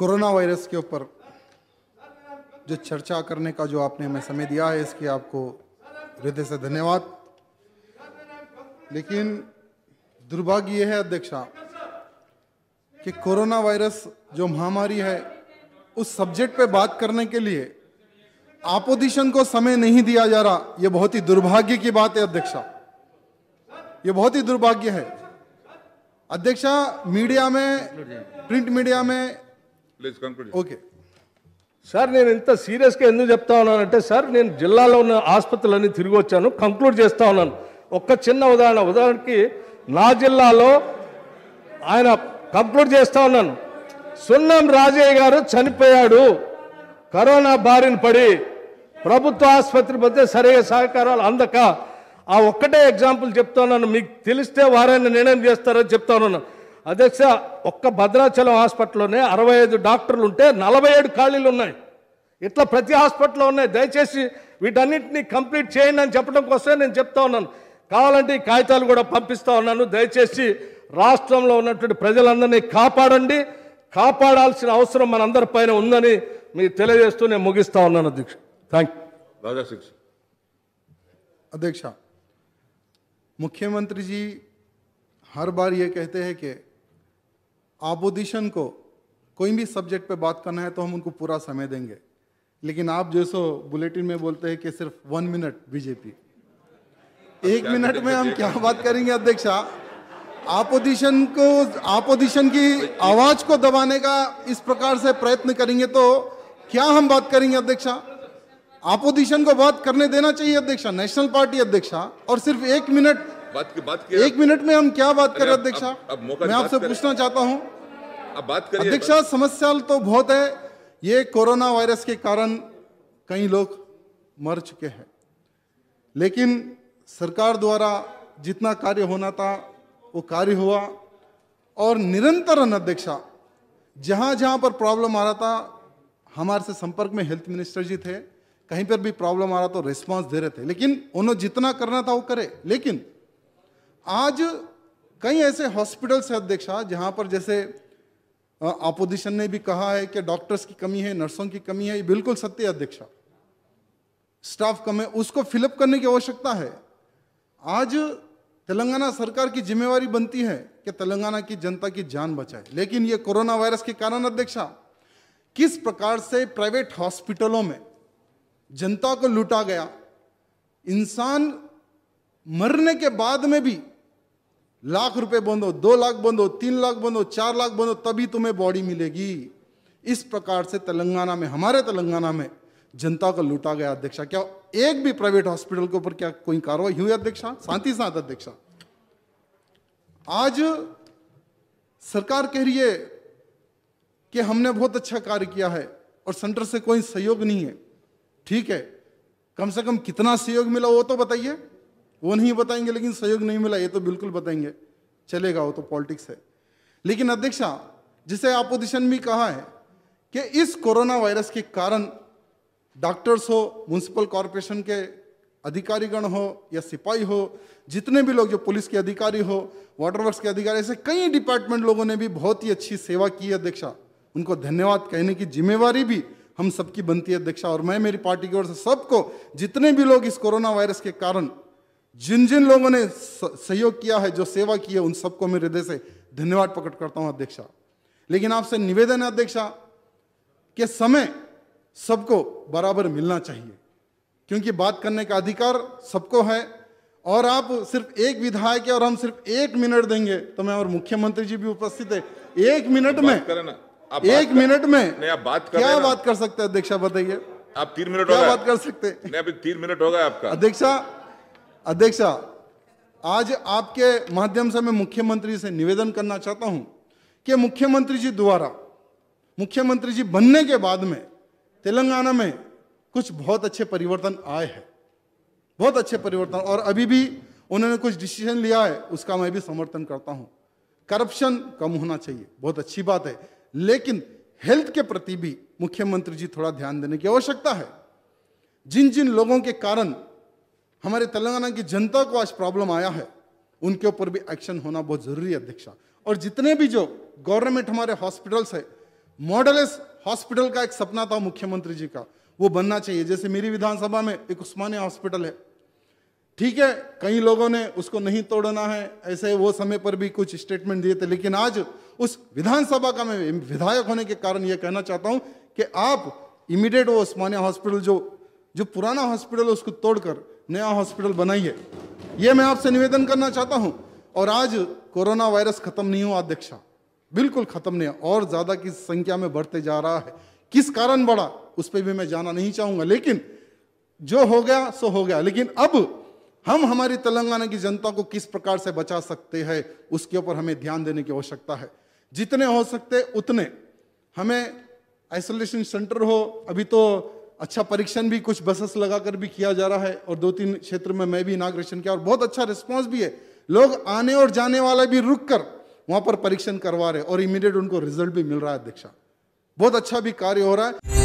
corona virus के ऊपर जो चर्चा करने का जो आपने हमें समय दिया है इसके आपको हृदय से धन्यवाद लेकिन दुर्भाग्य यह है अध्यक्षा कि कोरोना वायरस जो महामारी है उस सब्जेक्ट पे बात करने के लिए आपोजिशन को समय नहीं दिया जा रहा यह बहुत ही दुर्भाग्य की बात है अध्यक्षा यह बहुत ही दुर्भाग्य है अध्यक्षा मीडिया में प्रिंट मीडिया में ఓకే సార్ నేను ఇంత సీరియస్గా ఎందుకు చెప్తా ఉన్నానంటే సార్ నేను జిల్లాలో ఉన్న ఆసుపత్రులన్నీ తిరిగి వచ్చాను కంక్లూడ్ చేస్తా ఉన్నాను ఒక్క చిన్న ఉదాహరణ ఉదాహరణకి నా జిల్లాలో ఆయన కంక్లూడ్ చేస్తా ఉన్నాను సున్నం రాజయ్య గారు చనిపోయాడు కరోనా బారిన పడి ప్రభుత్వ ఆసుపత్రి మధ్య సరిగా సహకారాలు అందక ఆ ఒక్కటే ఎగ్జాంపుల్ చెప్తా ఉన్నాను మీకు తెలిస్తే వారైనా నిర్ణయం చేస్తారని చెప్తా ఉన్నాను అధ్యక్ష ఒక్క భద్రాచలం హాస్పిటల్లోనే అరవై ఐదు డాక్టర్లు ఉంటే నలభై ఏడు ఖాళీలు ఉన్నాయి ఇట్లా ప్రతి హాస్పిటల్లో ఉన్నాయి దయచేసి వీటన్నింటినీ కంప్లీట్ చేయండి అని చెప్పడం కోసమే నేను చెప్తా ఉన్నాను కావాలంటే ఈ కాగితాలు కూడా పంపిస్తూ ఉన్నాను దయచేసి రాష్ట్రంలో ఉన్నటువంటి ప్రజలందరినీ కాపాడండి కాపాడాల్సిన అవసరం మనందరి పైన ఉందని మీకు తెలియజేస్తూ నేను ముగిస్తా ఉన్నాను అధ్యక్ష థ్యాంక్ యూ అధ్యక్ష ముఖ్యమంత్రిజీ హర్ బార్ ఏ ये आपोजिशन को कोई भी सब्जेक्ट पे बात करना है तो हम उनको पूरा समय देंगे लेकिन आप जैसो बुलेटिन में बोलते हैं कि सिर्फ वन मिनट बीजेपी एक मिनट में हम क्या बात करेंगे अध्यक्ष आपोजिशन को आपोजिशन की आवाज को दबाने का इस प्रकार से प्रयत्न करेंगे तो क्या हम बात करेंगे अध्यक्षा आपोजिशन को बात करने देना चाहिए अध्यक्षा नेशनल पार्टी अध्यक्षा और सिर्फ एक मिनट बात की बात एक मिनट में हम क्या बात कर रहे हैं अध्यक्ष मैं आपसे पूछना चाहता हूँ अब बात करिए अध्यक्ष समस्या तो बहुत है ये कोरोना वायरस के कारण कई लोग मर चुके हैं लेकिन सरकार द्वारा जितना कार्य होना था वो कार्य हुआ और निरंतर अध्यक्षा जहाँ जहाँ पर प्रॉब्लम आ रहा था हमारे से संपर्क में हेल्थ मिनिस्टर जी थे कहीं पर भी प्रॉब्लम आ रहा तो रिस्पांस दे रहे थे लेकिन उन्होंने जितना करना था वो करे लेकिन आज कई ऐसे हॉस्पिटल्स हैं अध्यक्षा जहाँ पर जैसे अपोजिशन ने भी कहा है कि डॉक्टर्स की कमी है नर्सों की कमी है ये बिल्कुल सत्य अध्यक्षा स्टाफ कम है उसको फिलअप करने की आवश्यकता है आज तेलंगाना सरकार की जिम्मेवारी बनती है कि तेलंगाना की जनता की जान बचाए लेकिन ये कोरोना वायरस के कारण अध्यक्षा किस प्रकार से प्राइवेट हॉस्पिटलों में जनता को लूटा गया इंसान मरने के बाद में भी लाख रुपए बंदो दो लाख बंदो तीन लाख बंदो चार लाख बंदो तभी तुम्हें बॉडी मिलेगी इस प्रकार से तेलंगाना में हमारे तेलंगाना में जनता को लूटा गया अध्यक्ष क्या एक भी प्राइवेट हॉस्पिटल के ऊपर क्या कोई कार्रवाई हुई अध्यक्ष शांति साथ अध्यक्ष आज सरकार कह रही है कि हमने बहुत अच्छा कार्य किया है और सेंटर से कोई सहयोग नहीं है ठीक है कम से कम कितना सहयोग मिला वो तो बताइए वो नहीं बताएंगे लेकिन सहयोग नहीं मिला ये तो बिल्कुल बताएंगे चलेगा वो तो पॉलिटिक्स है लेकिन अध्यक्षा जिसे अपोजिशन भी कहा है कि इस कोरोना वायरस के कारण डॉक्टर्स हो म्यूनसिपल कॉरपोरेशन के अधिकारीगण हो या सिपाही हो जितने भी लोग जो पुलिस के अधिकारी हो वाटर वर्क्स के अधिकारी ऐसे कई डिपार्टमेंट लोगों ने भी बहुत ही अच्छी सेवा की है अध्यक्षा उनको धन्यवाद कहने की जिम्मेवारी भी हम सबकी बनती है अध्यक्षा और मैं मेरी पार्टी की ओर से सबको जितने भी लोग इस कोरोना वायरस के कारण जिन जिन लोगों ने सहयोग किया है जो सेवा की है उन सबको मैं हृदय से धन्यवाद प्रकट करता हूं अध्यक्षा लेकिन आपसे निवेदन है अध्यक्षा कि समय सबको बराबर मिलना चाहिए क्योंकि बात करने का अधिकार सबको है और आप सिर्फ एक विधायक है और हम सिर्फ एक मिनट देंगे तो मैं और मुख्यमंत्री जी भी उपस्थित है एक मिनट में आप एक मिनट में आप बात कर क्या बात कर सकते हैं अध्यक्षा बताइए आप तीन मिनट क्या बात कर सकते हैं अभी तीन मिनट होगा आपका अध्यक्षा अध्यक्ष आज आपके माध्यम से मैं मुख्यमंत्री से निवेदन करना चाहता हूं कि मुख्यमंत्री जी द्वारा मुख्यमंत्री जी बनने के बाद में तेलंगाना में कुछ बहुत अच्छे परिवर्तन आए हैं बहुत अच्छे परिवर्तन और अभी भी उन्होंने कुछ डिसीजन लिया है उसका मैं भी समर्थन करता हूँ करप्शन कम होना चाहिए बहुत अच्छी बात है लेकिन हेल्थ के प्रति भी मुख्यमंत्री जी थोड़ा ध्यान देने की आवश्यकता है जिन जिन लोगों के कारण हमारे तेलंगाना की जनता को आज प्रॉब्लम आया है उनके ऊपर भी एक्शन होना बहुत जरूरी है अध्यक्षा और जितने भी जो गवर्नमेंट हमारे हॉस्पिटल्स है मॉडलेस हॉस्पिटल का एक सपना था मुख्यमंत्री जी का वो बनना चाहिए जैसे मेरी विधानसभा में एक उस्मानिया हॉस्पिटल है ठीक है कई लोगों ने उसको नहीं तोड़ना है ऐसे वो समय पर भी कुछ स्टेटमेंट दिए थे लेकिन आज उस विधानसभा का मैं विधायक होने के कारण ये कहना चाहता हूं कि आप इमीडिएट वो उस्मानिया हॉस्पिटल जो जो पुराना हॉस्पिटल है उसको तोड़कर नया हॉस्पिटल बनाइए ये मैं आपसे निवेदन करना चाहता हूँ और आज कोरोना वायरस खत्म नहीं हुआ अध्यक्षा बिल्कुल खत्म नहीं और ज़्यादा की संख्या में बढ़ते जा रहा है किस कारण बढ़ा उस पर भी मैं जाना नहीं चाहूंगा लेकिन जो हो गया सो हो गया लेकिन अब हम हमारी तेलंगाना की जनता को किस प्रकार से बचा सकते हैं उसके ऊपर हमें ध्यान देने की आवश्यकता है जितने हो सकते उतने हमें आइसोलेशन सेंटर हो अभी तो अच्छा परीक्षण भी कुछ बसेस लगाकर भी किया जा रहा है और दो तीन क्षेत्र में मैं भी इनाग्रेशन किया और बहुत अच्छा रिस्पॉन्स भी है लोग आने और जाने वाले भी रुक कर वहां पर परीक्षण करवा रहे और इमीडिएट उनको रिजल्ट भी मिल रहा है अध्यक्षा बहुत अच्छा भी कार्य हो रहा है